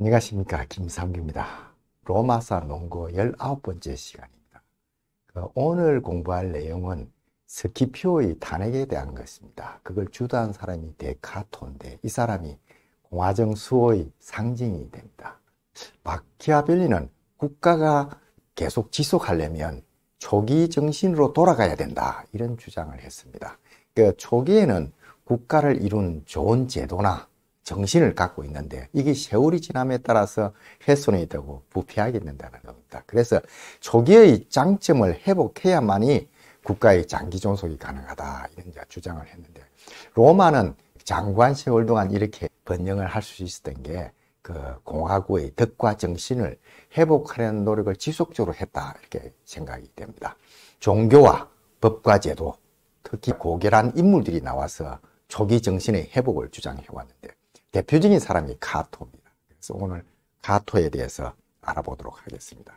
안녕하십니까 김상규입니다 로마사 농구 19번째 시간입니다. 그 오늘 공부할 내용은 스키피의 탄핵에 대한 것입니다. 그걸 주도한 사람이 데카토인데 이 사람이 공화정 수호의 상징이 됩니다. 마키아벨리는 국가가 계속 지속하려면 초기 정신으로 돌아가야 된다 이런 주장을 했습니다. 그 초기에는 국가를 이룬 좋은 제도나 정신을 갖고 있는데 이게 세월이 지남에 따라서 훼손이 되고 부패하게 된다는 겁니다. 그래서 초기의 장점을 회복해야만이 국가의 장기 존속이 가능하다 이런 주장을 했는데 로마는 장관 세월 동안 이렇게 번영을 할 수 있었던 게 그 공화국의 덕과 정신을 회복하려는 노력을 지속적으로 했다 이렇게 생각이 됩니다. 종교와 법과 제도 특히 고결한 인물들이 나와서 초기 정신의 회복을 주장해 왔는데 대표적인 사람이 카토입니다 그래서 오늘 가토에 대해서 알아보도록 하겠습니다.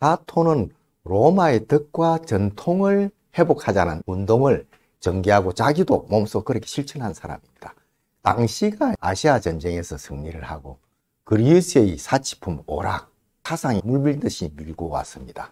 가토는 로마의 덕과 전통을 회복하자는 운동을 전개하고 자기도 몸소 그렇게 실천한 사람입니다. 당시가 아시아 전쟁에서 승리를 하고 그리스의 사치품 오락, 사상이 물밀듯이 밀고 왔습니다.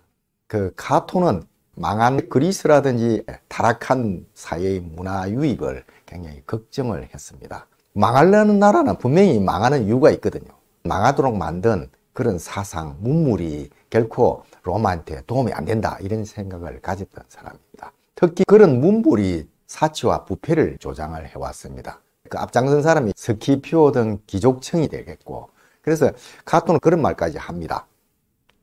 그 가토는 망한 그리스라든지 타락한 사회의 문화 유입을 굉장히 걱정을 했습니다. 망하려는 나라는 분명히 망하는 이유가 있거든요. 망하도록 만든 그런 사상, 문물이 결코 로마한테 도움이 안 된다 이런 생각을 가졌던 사람입니다. 특히 그런 문물이 사치와 부패를 조장을 해왔습니다. 그 앞장선 사람이 스키피오 등 귀족층이 되겠고 그래서 카톤은 그런 말까지 합니다.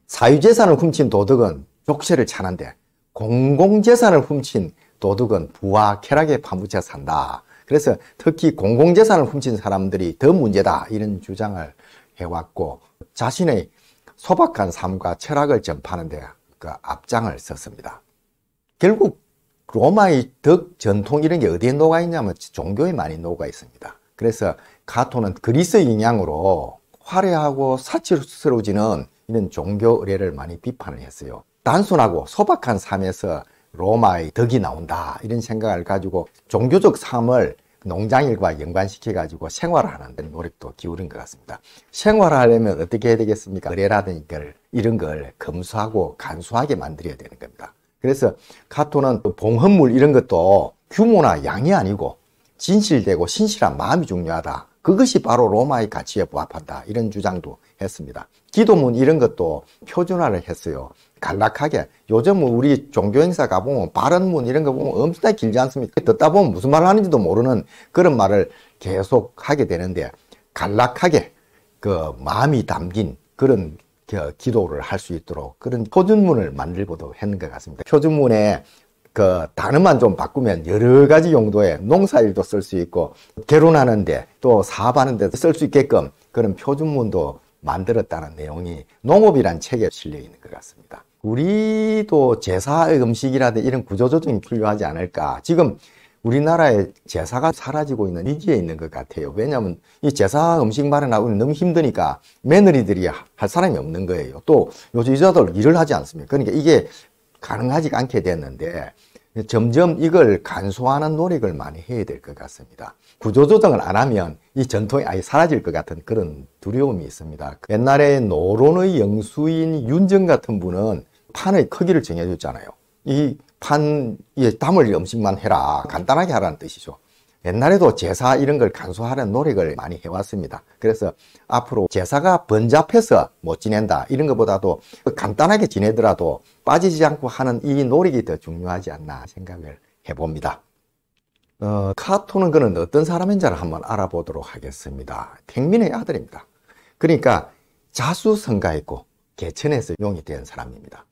사유재산을 훔친 도둑은 족쇄를 차는데 공공재산을 훔친 도둑은 부와 쾌락에 파묻혀 산다. 그래서 특히 공공재산을 훔친 사람들이 더 문제다 이런 주장을 해왔고 자신의 소박한 삶과 철학을 전파하는 데그 앞장을 썼습니다. 결국 로마의 덕, 전통 이런 게 어디에 녹아 있냐면 종교에 많이 녹아 있습니다. 그래서 가토는 그리스 영향으로 화려하고 사치스러워지는 이런 종교 의례를 많이 비판을 했어요. 단순하고 소박한 삶에서 로마의 덕이 나온다 이런 생각을 가지고 종교적 삶을 농장일과 연관시켜가지고 생활화하는 데 노력도 기울인 것 같습니다. 생활하려면 어떻게 해야 되겠습니까? 의뢰라든가 이런 걸 검수하고 간수하게 만들어야 되는 겁니다. 그래서 카토는 봉헌물 이런 것도 규모나 양이 아니고 진실되고 신실한 마음이 중요하다. 그것이 바로 로마의 가치에 부합한다. 이런 주장도 했습니다. 기도문 이런 것도 표준화를 했어요. 간략하게. 요즘 우리 종교 행사 가보면 발언문 이런 거 보면 엄청나게 길지 않습니까? 듣다 보면 무슨 말을 하는지도 모르는 그런 말을 계속 하게 되는데 간략하게 그 마음이 담긴 그런 기도를 할 수 있도록 그런 표준문을 만들고도 했는 것 같습니다. 표준문에 그 단어만 좀 바꾸면 여러 가지 용도에 농사일도 쓸 수 있고 결혼하는데 또 사업하는데 쓸수 있게끔 그런 표준문도 만들었다는 내용이 농업이란 책에 실려 있는 것 같습니다. 우리도 제사의 음식이라든 이런 구조조정이 필요하지 않을까. 지금 우리나라의 제사가 사라지고 있는 위기에 있는 것 같아요. 왜냐하면 이 제사 음식 마련하고 아, 너무 힘드니까 며느리들이 할 사람이 없는 거예요. 또 요즘 여자들 일을 하지 않습니까? 그러니까 이게 가능하지 않게 됐는데 점점 이걸 간소화하는 노력을 많이 해야 될 것 같습니다. 구조조정을 안 하면 이 전통이 아예 사라질 것 같은 그런 두려움이 있습니다. 옛날에 노론의 영수인 윤정 같은 분은 판의 크기를 정해줬잖아요. 이 판에 담을 음식만 해라. 간단하게 하라는 뜻이죠. 옛날에도 제사 이런 걸 간소화하는 노력을 많이 해왔습니다. 그래서 앞으로 제사가 번잡해서 못 지낸다 이런 것보다도 간단하게 지내더라도 빠지지 않고 하는 이 노력이 더 중요하지 않나 생각을 해봅니다. 어, 카토는 그는 어떤 사람인지를 한번 알아보도록 하겠습니다. 택민의 아들입니다. 그러니까 자수성가했고 개천에서 용이 된 사람입니다.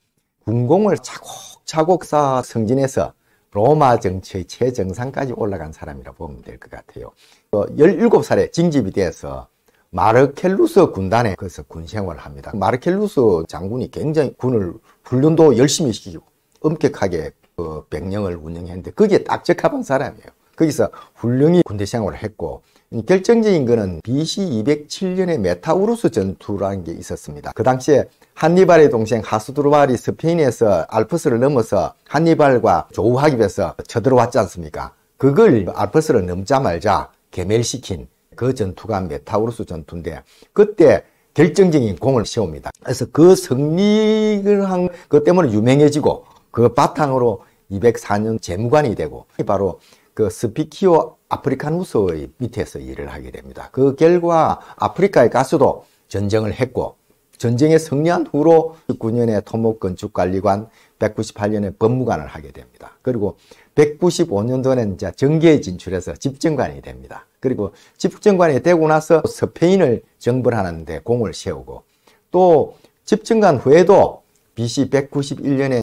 군공을 차곡차곡 쌓아 성진해서 로마 정치의 최정상까지 올라간 사람이라 고 보면 될 것 같아요. 17살에 징집이 돼서 마르켈루스 군단에 그래서 군 생활을 합니다. 마르켈루스 장군이 굉장히 군을 훈련도 열심히 시키고 엄격하게 그 병영을 운영했는데 거기딱 적합한 사람이에요. 거기서 훌륭히 군대 생활을 했고 결정적인 거는 BC 2 0 7년에 메타우루스 전투라는 게 있었습니다. 그 당시에 한니발의 동생 하수드루발이 스페인에서 알프스를 넘어서 한니발과 조우하기위해서 쳐들어왔지 않습니까? 그걸 알프스를 넘자 말자 개멸시킨 그 전투가 메타우루스 전투인데 그때 결정적인 공을 세웁니다. 그래서 그 승리를 한것 때문에 유명해지고 그 바탕으로 204년 재무관이 되고 바로 그 스피키오 아프리카누스의 밑에서 일을 하게 됩니다. 그 결과 아프리카에 가서도 전쟁을 했고 전쟁에 승리한 후로 19년에 토목건축관리관, 198년에 법무관을 하게 됩니다. 그리고 195년도에는 이제 정계에 진출해서 집정관이 됩니다. 그리고 집정관이 되고 나서 스페인을 정벌 하는데 공을 세우고 또 집정관 후에도 BC 191년에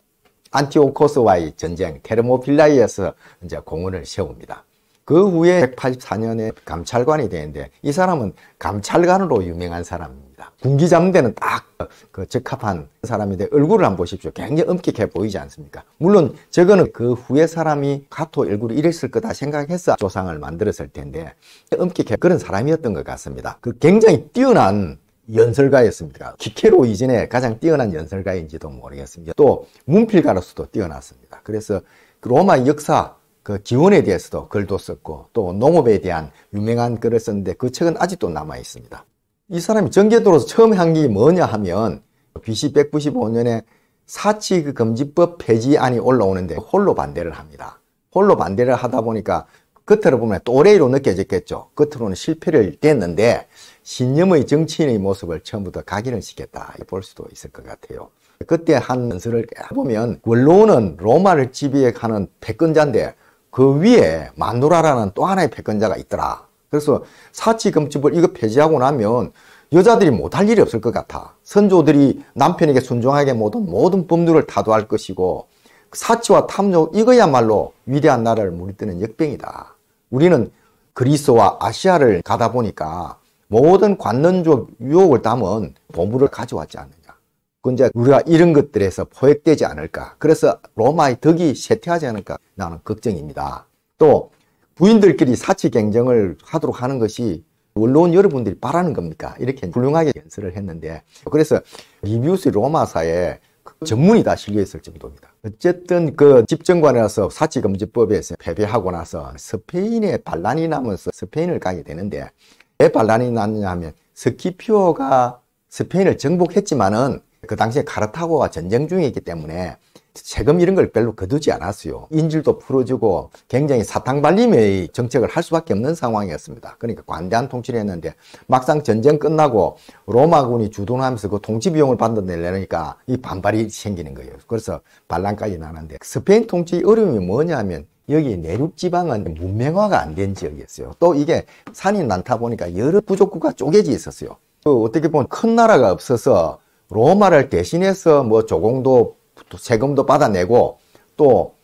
안티오코스와의 전쟁 테르모필라이에서 이제 공헌을 세웁니다. 그 후에 184년에 감찰관이 되는데 이 사람은 감찰관으로 유명한 사람입니다. 군기잠대는 딱 그 적합한 사람인데 얼굴을 한번 보십시오. 굉장히 엄격해 보이지 않습니까? 물론 저거는 그 후에 사람이 카토 얼굴이 이랬을 거다 생각해서 조상을 만들었을 텐데 엄격해 그런 사람이었던 것 같습니다. 그 굉장히 뛰어난 연설가였습니다. 기케로 이전에 가장 뛰어난 연설가인지도 모르겠습니다. 또 문필가로서도 뛰어났습니다. 그래서 그 로마 역사 그 기원에 대해서도 글도 썼고 또 농업에 대한 유명한 글을 썼는데 그 책은 아직도 남아 있습니다. 이 사람이 전개도로서 처음 한게 뭐냐 하면 BC 195년에 사치 그 금지법 폐지안이 올라오는데 홀로 반대를 합니다. 홀로 반대를 하다 보니까 겉으로 보면 또래로 이 느껴졌겠죠. 겉으로는 실패를 냈는데 신념의 정치인의 모습을 처음부터 각인을 시켰다 볼 수도 있을 것 같아요. 그때 한 연설을 보면 원로는 로마를 지배하는 패권자인데 그 위에 마누라라는 또 하나의 패권자가 있더라. 그래서 사치금지을 이거 폐지하고 나면 여자들이 못할 일이 없을 것 같아. 선조들이 남편에게 순종하게 모든 모든 법률을 타도할 것이고 그 사치와 탐욕 이거야말로 위대한 나라를 무리뜨는 역병이다. 우리는 그리스와 아시아를 가다 보니까 모든 관론적 유혹을 담은 보물을 가져왔지 않느냐. 그 이제 우리가 이런 것들에서 포획되지 않을까. 그래서 로마의 덕이 쇠퇴하지 않을까 나는 걱정입니다. 또 부인들끼리 사치 경쟁을 하도록 하는 것이 물론 여러분들이 바라는 겁니까? 이렇게 훌륭하게 연설을 했는데 그래서 리뷰스 로마사에 그 전문이 다 실려 있을 정도입니다. 어쨌든 그 집정관이라서 사치금지법에서 패배하고 나서 스페인의 반란이 나면서 스페인을 가게 되는데 왜 반란이 났냐 하면 스키피오가 스페인을 정복했지만은 그 당시에 카르타고가 전쟁 중에 있기 때문에 세금 이런 걸 별로 거두지 않았어요. 인질도 풀어주고 굉장히 사탕발림의 정책을 할 수밖에 없는 상황이었습니다. 그러니까 관대한 통치를 했는데 막상 전쟁 끝나고 로마군이 주둔하면서 그 통치 비용을 받아내려니까 이 반발이 생기는 거예요. 그래서 반란까지 나는데 스페인 통치의 어려움이 뭐냐 하면 여기 내륙 지방은 문명화가 안 된 지역이었어요. 또 이게 산이 많다 보니까 여러 부족구가 쪼개져 있었어요. 또 어떻게 보면 큰 나라가 없어서 로마를 대신해서 뭐 조공도 세금도 받아내고 또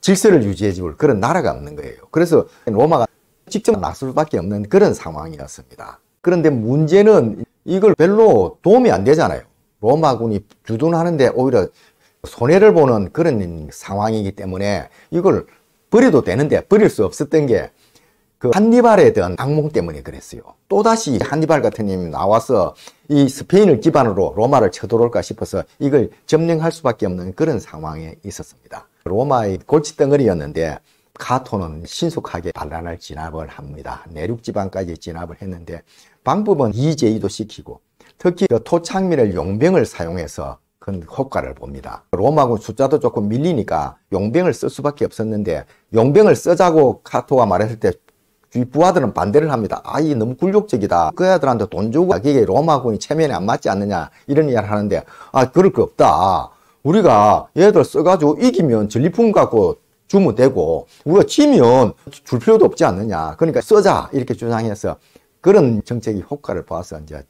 질서를 유지해 줄 그런 나라가 없는 거예요. 그래서 로마가 직접 낙수 밖에 없는 그런 상황이었습니다. 그런데 문제는 이걸 별로 도움이 안 되잖아요. 로마군이 주둔하는데 오히려 손해를 보는 그런 상황이기 때문에 이걸 버려도 되는데 버릴 수 없었던 게 그 한니발에 대한 악몽 때문에 그랬어요. 또다시 한니발 같은 님이 나와서 이 스페인을 기반으로 로마를 쳐들어올까 싶어서 이걸 점령할 수밖에 없는 그런 상황에 있었습니다. 로마의 골칫덩어리였는데 카토는 신속하게 반란을 진압을 합니다. 내륙 지방까지 진압을 했는데 방법은 이제이도 시키고 특히 그 토착민을 용병을 사용해서 큰 효과를 봅니다. 로마군 숫자도 조금 밀리니까 용병을 쓸 수밖에 없었는데 용병을 쓰자고 카토가 말했을 때 뒷부하들은 반대를 합니다. 아, 이 너무 굴욕적이다. 그 애들한테 돈 주고 자기게 로마군이 체면에 안 맞지 않느냐 이런 이야기를 하는데 아, 그럴 거 없다. 우리가 얘들 써가지고 이기면 전리품 갖고 주면 되고 우리가 지면 줄 필요도 없지 않느냐. 그러니까 써자 이렇게 주장해서 그런 정책이 효과를 보아서 이제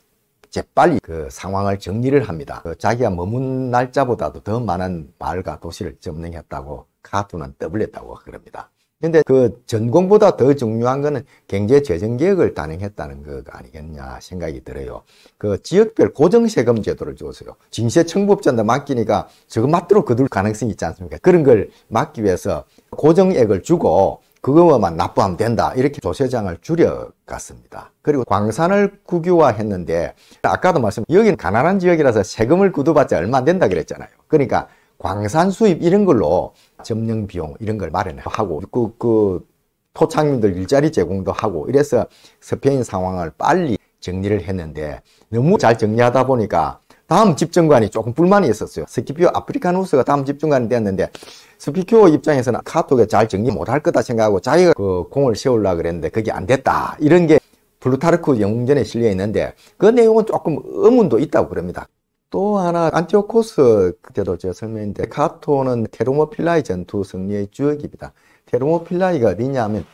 재빨리 그 상황을 정리를 합니다. 그 자기가 머문 날짜보다도 더 많은 마을과 도시를 점령했다고 카투는 떠블렸다고 그럽니다. 근데 그 전공보다 더 중요한 거는 경제 재정 개혁을 단행했다는 거 아니겠냐 생각이 들어요. 그 지역별 고정 세금 제도를 줬어요. 징세청부업자한 맡기니까 저거 맞도록 거둘 가능성이 있지 않습니까? 그런 걸 막기 위해서 고정액을 주고 그거만 납부하면 된다 이렇게 조세장을 줄여갔습니다. 그리고 광산을 국유화했는데 아까도 말씀 여기는 가난한 지역이라서 세금을 구두받자 얼마 안 된다 그랬잖아요. 그러니까 광산 수입 이런 걸로 점령 비용 이런 걸 마련하고 그, 그 토착민들 일자리 제공도 하고 이래서 스페인 상황을 빨리 정리를 했는데 너무 잘 정리하다 보니까 다음 집정관이 조금 불만이 있었어요. 스키피오 아프리카누스가 다음 집정관이 되었는데 스피큐오 입장에서는 카톡에 잘 정리 못 할 거다 생각하고 자기가 그 공을 세우려고 그랬는데 그게 안 됐다. 이런 게 블루타르크 영웅전에 실려 있는데 그 내용은 조금 의문도 있다고 그럽니다. 또 하나 안티오코스 그때도 제가 설명했는데 카토는 테르모필라이 전투 승리의 주역입니다. 테르모필라이가 어디냐 하면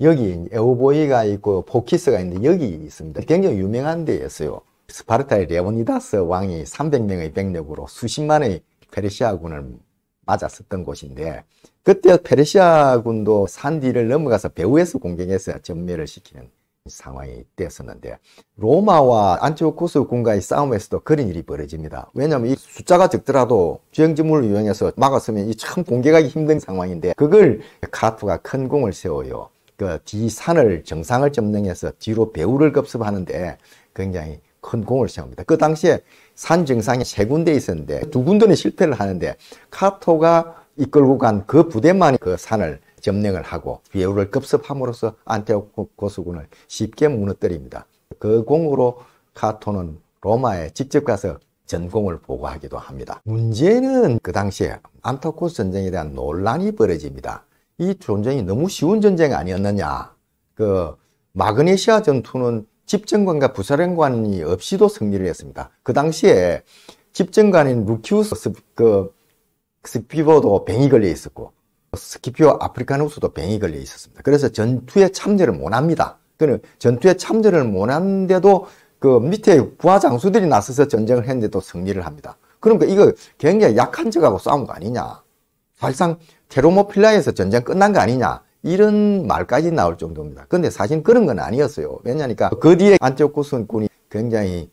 여기 에오보이가 있고 포키스가 있는데 여기 있습니다. 굉장히 유명한 데였어요. 스파르타의 레오니다스 왕이 300명의 병력으로 수십만의 페르시아군을 맞았었던 곳인데 그때 페르시아군도 산디를 넘어가서 배후에서 공격해서 전멸을 시키는 상황이 되었었는데 로마와 안티오쿠스 군과의 싸움에서도 그런 일이 벌어집니다. 왜냐하면 이 숫자가 적더라도 주행지물을 이용해서 막았으면 이 참 공격하기 힘든 상황인데 그걸 카프가 큰 공을 세워요. 그 뒤산을 정상을 점령해서 뒤로 배후를 급습하는데 굉장히 큰 공을 세웁니다. 그 당시에 산 정상에 세 군데 있었는데 두 군데는 실패를 하는데 카토가 이끌고 간 그 부대만이 그 산을 점령을 하고 예우를 급습함으로써 안테오크 고수군을 쉽게 무너뜨립니다. 그 공으로 카토는 로마에 직접 가서 전공을 보고하기도 합니다. 문제는 그 당시에 안타코스 전쟁에 대한 논란이 벌어집니다. 이 전쟁이 너무 쉬운 전쟁 아니었느냐. 그 마그네시아 전투는 집정관과 부사령관이 없이도 승리를 했습니다. 그 당시에 집정관인 루키우스 스, 그, 스피버도 뱅이 걸려 있었고 스키피오 아프리카누스도 뱅이 걸려 있었습니다. 그래서 전투에 참전을 못합니다. 그는 전투에 참전을못한데도그 밑에 부하 장수들이 나서서 전쟁을 했는데도 승리를 합니다. 그러니까 이거 굉장히 약한 적하고 싸운 거 아니냐. 사실상 테로모필라에서 전쟁 끝난 거 아니냐. 이런 말까지 나올 정도입니다. 근데 사실 그런 건 아니었어요. 왜냐니까 그 뒤에 안티옥 구순군이 굉장히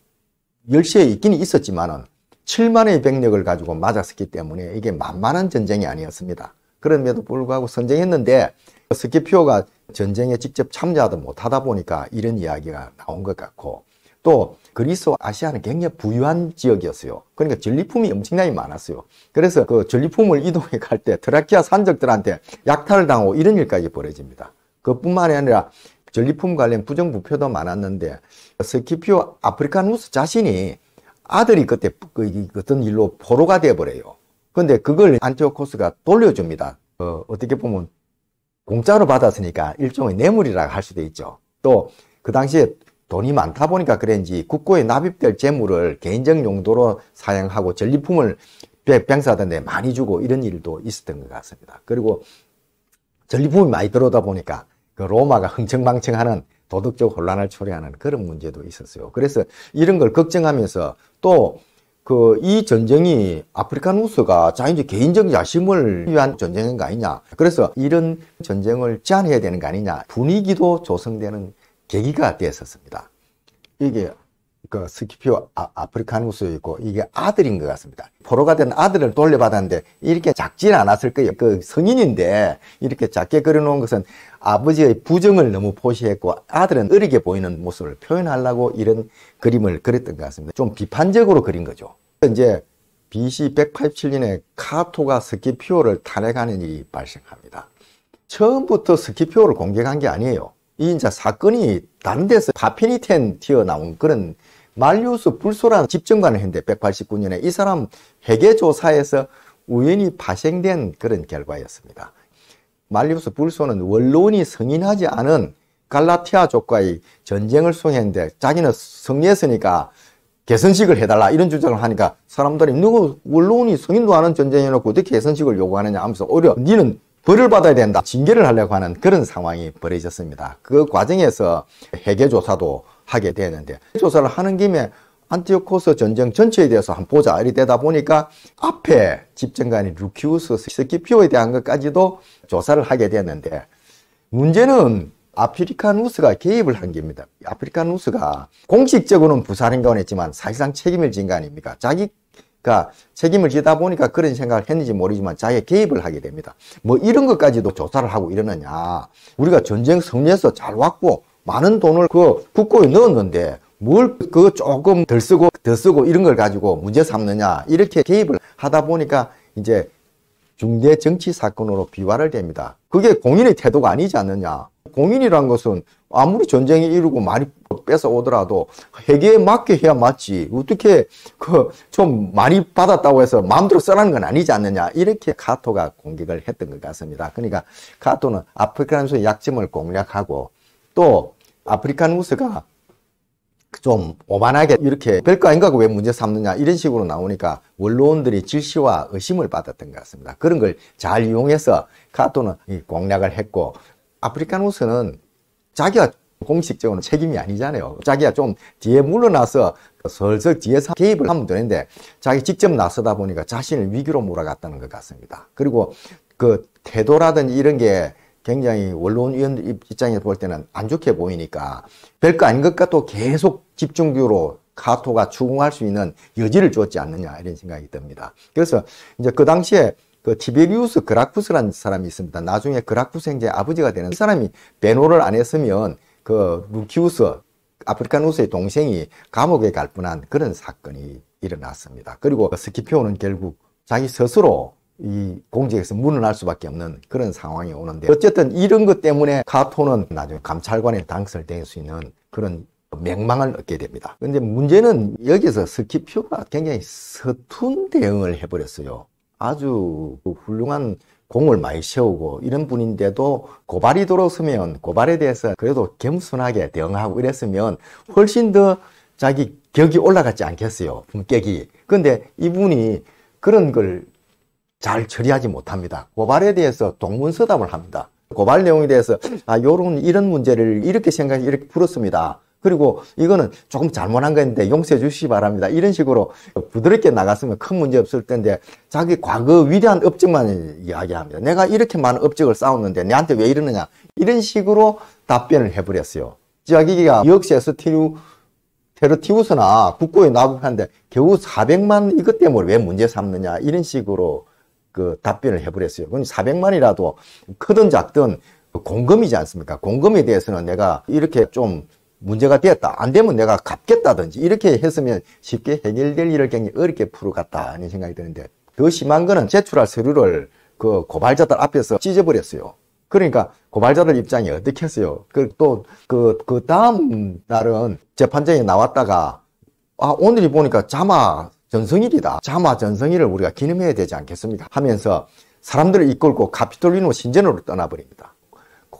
열세에 있긴 있었지만은 7만의 병력을 가지고 맞았었기 때문에 이게 만만한 전쟁이 아니었습니다. 그럼에도 불구하고 선쟁했는데 스키피오가 전쟁에 직접 참여하도 못하다 보니까 이런 이야기가 나온 것 같고 또 그리스 아시아는 굉장히 부유한 지역이었어요. 그러니까 전리품이 엄청나게 많았어요. 그래서 그 전리품을 이동해 갈 때트라키아 산적들한테 약탈을 당하고 이런 일까지 벌어집니다. 그뿐만이 아니라 전리품 관련 부정부표도 많았는데 스키피오 아프리카누스 자신이 아들이 그때 그 어떤 일로 포로가 돼버려요. 근데 그걸 안티오코스가 돌려줍니다. 어, 어떻게 보면 공짜로 받았으니까 일종의 뇌물이라 할 수도 있죠. 또 그 당시에 돈이 많다 보니까 그런지 국고에 납입될 재물을 개인적 용도로 사용하고 전리품을 병사단데 많이 주고 이런 일도 있었던 것 같습니다. 그리고 전리품이 많이 들어오다 보니까 그 로마가 흥청망청하는 도덕적 혼란을 초래하는 그런 문제도 있었어요. 그래서 이런 걸 걱정하면서 또 그 이 전쟁이 아프리카누스가 자인제 개인적 야심을 위한 전쟁인 거 아니냐. 그래서 이런 전쟁을 제한해야 되는 거 아니냐. 분위기도 조성되는 계기가 되었었습니다. 이게 그 스키피오 아, 프리카누스에 있고 이게 아들인 것 같습니다. 포로가 된 아들을 돌려받았는데 이렇게 작진 않았을 거예요. 그 성인인데 이렇게 작게 그려놓은 것은 아버지의 부정을 너무 포시했고 아들은 어리게 보이는 모습을 표현하려고 이런 그림을 그렸던 것 같습니다. 좀 비판적으로 그린 거죠. 이제 BC 187년에 카토가 스키피오를 탄핵하는 일이 발생합니다. 처음부터 스키피오를 공격한 게 아니에요. 이 이제 사건이 다른 데서 파피니텐 튀어나온 그런 말리우스 불소라는 집정관을 했는데 189년에 이 사람 회계조사에서 우연히 파생된 그런 결과였습니다. 말리우스 불소는 원론이 승인하지 않은 갈라티아족과의 전쟁을 수행했는데 자기는 승리했으니까 개선식을 해달라 이런 주장을 하니까 사람들이 누구 원론이 승인도 하는 전쟁이라고 어떻게 개선식을 요구하느냐 하면서 오히려 니는 벌을 받아야 된다. 징계를 하려고 하는 그런 상황이 벌어졌습니다. 그 과정에서 해계 조사도 하게 되는데 조사를 하는 김에 안티오코스 전쟁 전체에 대해서 한 보자 이리 되다 보니까 앞에 집정관인 루키우스 스키피오에 대한 것까지도 조사를 하게 되는데 문제는 아프리카누스가 개입을 한 겁니다. 아프리카누스가 공식적으로는 부산인가원 했지만 사실상 책임을 진 거 아닙니까? 자기 그러니까 책임을 지다 보니까 그런 생각을 했는지 모르지만 자기가 개입을 하게 됩니다. 뭐 이런 것까지도 조사를 하고 이러느냐. 우리가 전쟁 승리해서 잘 왔고 많은 돈을 그 국고에 넣었는데 뭘 그 조금 덜 쓰고 더 쓰고 이런 걸 가지고 문제 삼느냐 이렇게 개입을 하다 보니까 이제 중대 정치 사건으로 비화를 됩니다. 그게 공인의 태도가 아니지 않느냐. 공인이란 것은 아무리 전쟁이 이루고 말이 뺏어 오더라도 회계에 맞게 해야 맞지. 어떻게 그 좀 많이 받았다고 해서 마음대로 써라는건 아니지 않느냐. 이렇게 카토가 공격을 했던 것 같습니다. 그러니까 카토는 아프리카 누스의 약점을 공략하고 또 아프리카 누스가 좀 오만하게 이렇게 별거 아닌가 왜 문제 삼느냐 이런 식으로 나오니까 원로원들이 질시와 의심을 받았던 것 같습니다. 그런 걸 잘 이용해서 카토는 공략을 했고 아프리카노스는 자기가 공식적으로 책임이 아니잖아요. 자기가 좀 뒤에 물러나서 설슬 뒤에서 개입을 하면 되는데 자기 직접 나서다 보니까 자신을 위기로 몰아갔다는 것 같습니다. 그리고 그 태도라든지 이런 게 굉장히 원론위원 들 입장에서 볼 때는 안 좋게 보이니까 별거 아닌 것과또 계속 집중적으로 카토가 추궁할 수 있는 여지를 주었지 않느냐 이런 생각이 듭니다. 그래서 이제 그 당시에 그 티베리우스 그라쿠스라는 사람이 있습니다. 나중에 그라쿠스 행제의 아버지가 되는 사람이 배노를 안 했으면 그 루키우스 아프리카누스의 동생이 감옥에 갈 뻔한 그런 사건이 일어났습니다. 그리고 그 스키피오는 결국 자기 스스로 이 공직에서 무러날 수밖에 없는 그런 상황이 오는데 어쨌든 이런 것 때문에 카토는 나중에 감찰관에 당선될 수 있는 그런 맹망을 얻게 됩니다. 근데 문제는 여기서 스키피오가 굉장히 서툰 대응을 해버렸어요. 아주 훌륭한 공을 많이 세우고 이런 분인데도 고발이 들어서면 고발에 대해서 그래도 겸손하게 대응하고 이랬으면 훨씬 더 자기 격이 올라갔지 않겠어요. 품격이. 근데 이분이 그런 걸 잘 처리하지 못합니다. 고발에 대해서 동문서답을 합니다. 고발 내용에 대해서 아 요런 이런 문제를 이렇게 생각해 이렇게 풀었습니다. 그리고 이거는 조금 잘못한 건데 용서해 주시기 바랍니다. 이런 식으로 부드럽게 나갔으면 큰 문제 없을 텐데 자기 과거 위대한 업적만 이야기합니다. 내가 이렇게 많은 업적을 쌓았는데 내한테 왜 이러느냐 이런 식으로 답변을 해버렸어요. 자기가 역시에스티우 테르티우스나 국고에 납입하는데 겨우 400만 이것 때문에 왜 문제 삼느냐 이런 식으로 그 답변을 해버렸어요. 그럼 400만이라도 크든 작든 공금이지 않습니까? 공금에 대해서는 내가 이렇게 좀 문제가 되었다. 안 되면 내가 갚겠다든지 이렇게 했으면 쉽게 해결될 일을 굉장히 어렵게 풀어갔다 하는 생각이 드는데 더 심한 거는 제출할 서류를 그 고발자들 앞에서 찢어버렸어요. 그러니까 고발자들 입장이 어떻게 했어요? 그 또 그그 그, 그 다음 날은 재판장이 나왔다가 아 오늘이 보니까 자마 전성일이다. 자마 전성일을 우리가 기념해야 되지 않겠습니까? 하면서 사람들을 이끌고 카피톨리노 신전으로 떠나버립니다.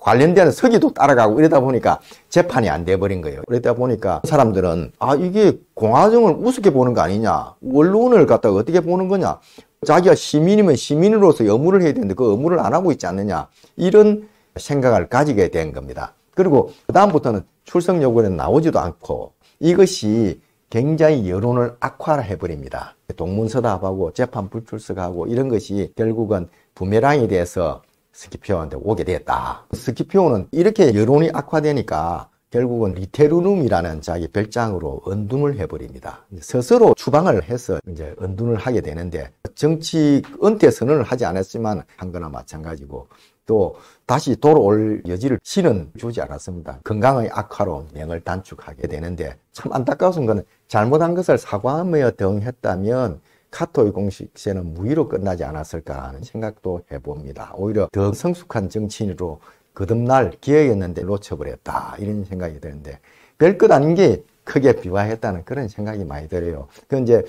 관련된 서기도 따라가고 이러다 보니까 재판이 안 돼버린 거예요. 그러다 보니까 사람들은 아 이게 공화정을 우습게 보는 거 아니냐 원론을 갖다가 어떻게 보는 거냐 자기가 시민이면 시민으로서 의무를 해야 되는데 그 의무를 안 하고 있지 않느냐 이런 생각을 가지게 된 겁니다. 그리고 그 다음부터는 출석 요구는 나오지도 않고 이것이 굉장히 여론을 악화해버립니다. 동문서답하고 재판 불출석하고 이런 것이 결국은 부메랑에 대서 스키피오한테 오게 됐다. 스키피오는 이렇게 여론이 악화되니까 결국은 리테루눔이라는 자기 별장으로 은둔을 해버립니다. 스스로 추방을 해서 이제 은둔을 하게 되는데 정치 은퇴 선언을 하지 않았지만 한 거나 마찬가지고 또 다시 돌아올 여지를 신은 주지 않았습니다. 건강의 악화로 명을 단축하게 되는데 참 안타까운 건 잘못한 것을 사과하며 등했다면 카토의 공식세는 무위로 끝나지 않았을까 하는 생각도 해봅니다. 오히려 더 성숙한 정치인으로 거듭날 기회였는데 놓쳐버렸다 이런 생각이 드는데 별것 아닌 게 크게 비화했다는 그런 생각이 많이 들어요. 그 이제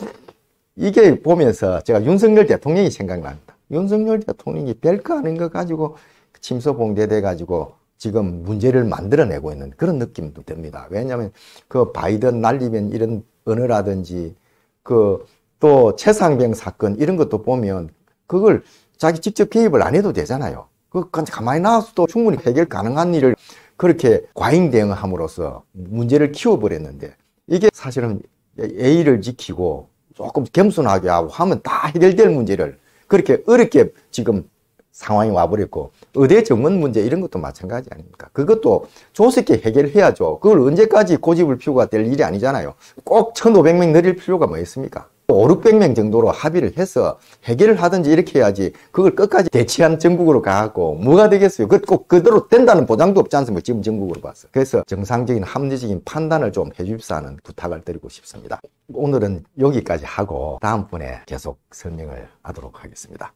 이게 보면서 제가 윤석열 대통령이 생각납니다. 윤석열 대통령이 별거 아닌 거 가지고 침소봉대돼 가지고 지금 문제를 만들어내고 있는 그런 느낌도 듭니다. 왜냐하면 그 바이든 날리면 이런 언어라든지 그또 최상병 사건 이런 것도 보면 그걸 자기 직접 개입을 안 해도 되잖아요. 그건 가만히 나와서도 충분히 해결 가능한 일을 그렇게 과잉 대응함으로써 문제를 키워버렸는데 이게 사실은 예의를 지키고 조금 겸손하게 하고 하면 다 해결될 문제를 그렇게 어렵게 지금 상황이 와버렸고 의대 정원 문제 이런 것도 마찬가지 아닙니까? 그것도 조속히 해결해야죠. 그걸 언제까지 고집을 피우고 될 일이 아니잖아요. 꼭 1500명 늘릴 필요가 뭐 있습니까? 오륙백명 정도로 합의를 해서 해결을 하든지 이렇게 해야지 그걸 끝까지 대치한 전국으로 가고 뭐가 되겠어요? 그 꼭 그대로 된다는 보장도 없지 않습니까? 지금 전국으로 봐서. 그래서 정상적인 합리적인 판단을 좀 해줍사 하는 부탁을 드리고 싶습니다. 오늘은 여기까지 하고 다음번에 계속 설명을 하도록 하겠습니다.